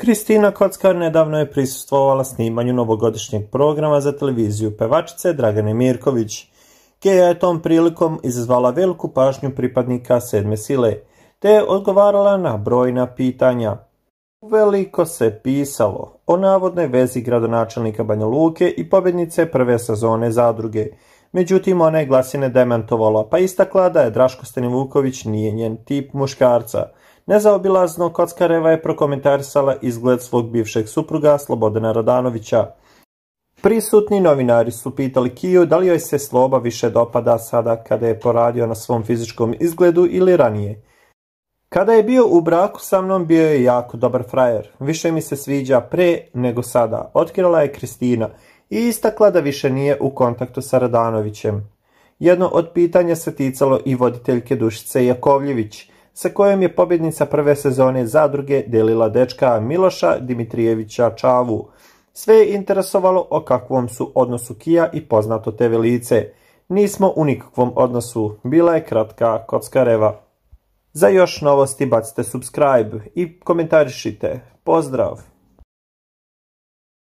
Kristina Kockar nedavno je prisustvovala snimanju novogodišnjeg programa za televiziju pevačice Dragane Mirković. Keja je tom prilikom izazvala veliku pažnju pripadnika sedme sile, te je odgovarala na brojna pitanja. Veliko se pisalo o navodnoj vezi gradonačelnika Banja Luke i pobjednice prve sezone zadruge, Međutim, ona je glasine demantovala, pa istakla da je Draško Vuković nije njen tip muškarca. Nezaobilazno Kockareva je prokomentarisala izgled svog bivšeg supruga Slobodana Radanovića. Prisutni novinari su pitali Kiju da li joj se sloba više dopada sada kada je poradio na svom fizičkom izgledu ili ranije. Kada je bio u braku sa mnom bio je jako dobar frajer. Više mi se sviđa pre nego sada, otkrila je Kristina i istakla da više nije u kontaktu sa Radanovićem. Jedno od pitanja se ticalo i voditeljke Dušice Jakovljević, sa kojom je pobjednica prve sezone zadruge delila dečka Miloša Dimitrijevića Čavu. Sve je interesovalo o kakvom su odnosu Kija i poznato teve lice. Nismo u nikakvom odnosu, bila je kratka kockareva. Za još novosti bacite subscribe i komentarišite. Pozdrav!